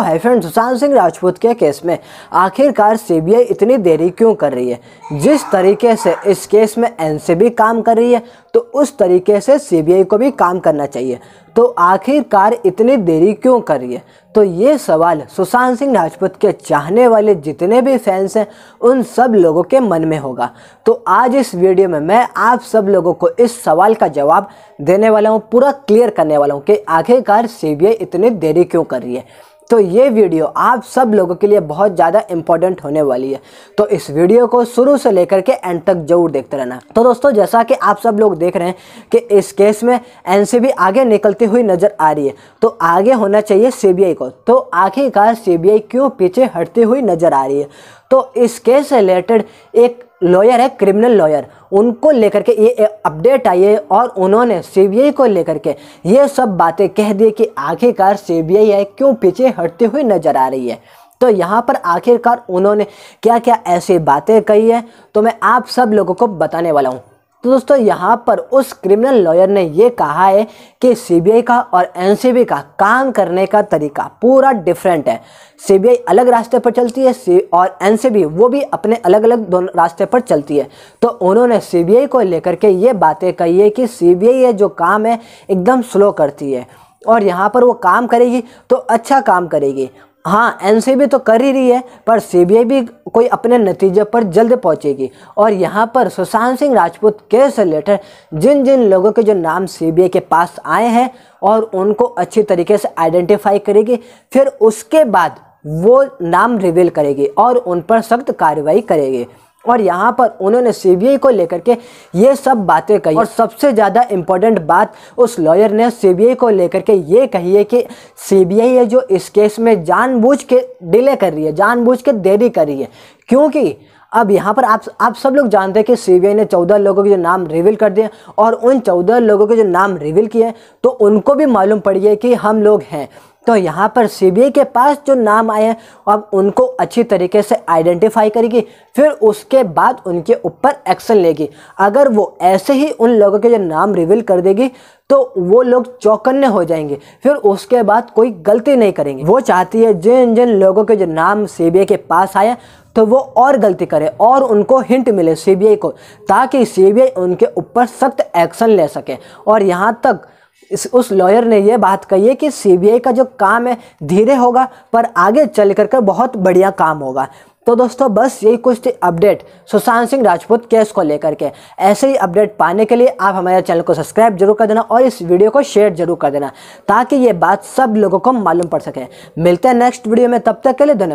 है फ्रेंड सुशांत सिंह राजपूत के केस में आखिरकार सीबीआई इतनी देरी क्यों कर रही है जिस तरीके से इस केस में एनसीबी काम कर रही है तो उस तरीके से सीबीआई को भी काम करना चाहिए तो आखिरकार इतनी देरी क्यों कर रही है तो ये सवाल सुशांत सिंह राजपूत के चाहने वाले जितने भी फैंस हैं उन सब लोगों के मन में होगा तो आज इस वीडियो में मैं आप सब लोगों को इस सवाल का जवाब देने वाला हूँ पूरा क्लियर करने वाला हूँ कि आखिरकार सी इतनी देरी क्यों कर रही है तो ये वीडियो आप सब लोगों के लिए बहुत ज़्यादा इंपॉर्टेंट होने वाली है तो इस वीडियो को शुरू से लेकर के एंड तक जरूर देखते रहना तो दोस्तों जैसा कि आप सब लोग देख रहे हैं कि इस केस में एनसीबी आगे निकलती हुई नज़र आ रही है तो आगे होना चाहिए सीबीआई को तो आखिरकार सीबीआई क्यों पीछे हटती हुई नज़र आ रही है तो इस केस से रिलेटेड एक लॉयर है क्रिमिनल लॉयर उनको लेकर के ये अपडेट आई है और उन्होंने सीबीआई को लेकर के ये सब बातें कह दी कि आखिरकार सीबीआई है क्यों पीछे हटती हुई नज़र आ रही है तो यहाँ पर आखिरकार उन्होंने क्या क्या ऐसी बातें कही है तो मैं आप सब लोगों को बताने वाला हूँ तो दोस्तों यहाँ पर उस क्रिमिनल लॉयर ने ये कहा है कि सीबीआई का और एनसीबी का काम करने का तरीका पूरा डिफरेंट है सीबीआई अलग रास्ते पर चलती है और एनसीबी वो भी अपने अलग अलग दोनों रास्ते पर चलती है तो उन्होंने सीबीआई को लेकर के ये बातें कही है कि सीबीआई जो काम है एकदम स्लो करती है और यहाँ पर वो काम करेगी तो अच्छा काम करेगी हाँ एनसीबी तो कर ही रही है पर सीबीआई भी कोई अपने नतीजे पर जल्द पहुंचेगी और यहाँ पर सुशांत सिंह राजपूत केस से रिलेटेड जिन जिन लोगों के जो नाम सीबीआई के पास आए हैं और उनको अच्छी तरीके से आइडेंटिफाई करेगी फिर उसके बाद वो नाम रिवील करेगी और उन पर सख्त कार्रवाई करेगी और यहाँ पर उन्होंने सीबीआई को लेकर के ये सब बातें कही और सबसे ज़्यादा इम्पोर्टेंट बात उस लॉयर ने सीबीआई को लेकर के ये कही है कि सीबीआई है जो इस केस में जानबूझ के डिले कर रही है जानबूझ के देरी कर रही है क्योंकि अब यहाँ पर आप आप सब लोग जानते हैं कि सीबीआई ने चौदह लोगों के जो नाम रिवील कर दिए और उन चौदह लोगों के जो नाम रिवील किए तो उनको भी मालूम पड़ी है कि हम लोग हैं तो यहाँ पर सीबीआई के पास जो नाम आए हैं अब उनको अच्छी तरीके से आइडेंटिफाई करेगी फिर उसके बाद उनके ऊपर एक्शन लेगी अगर वो ऐसे ही उन लोगों के जो नाम रिवील कर देगी तो वो लोग चौकन्ने हो जाएंगे फिर उसके बाद कोई गलती नहीं करेंगे वो चाहती है जिन जिन लोगों के जो नाम सी के पास आए तो वो और गलती करे और उनको हिंट मिले सी को ताकि सी उनके ऊपर सख्त एक्शन ले सके और यहाँ तक इस उस लॉयर ने यह बात कही है कि सीबीआई का जो काम है धीरे होगा पर आगे चल कर कर बहुत बढ़िया काम होगा तो दोस्तों बस यही कुछ थी अपडेट सुशांत सिंह राजपूत केस को लेकर के ऐसे ही अपडेट पाने के लिए आप हमारे चैनल को सब्सक्राइब जरूर कर देना और इस वीडियो को शेयर जरूर कर देना ताकि ये बात सब लोगों को मालूम पड़ सके मिलते हैं नेक्स्ट वीडियो में तब तक के लिए धन्यवाद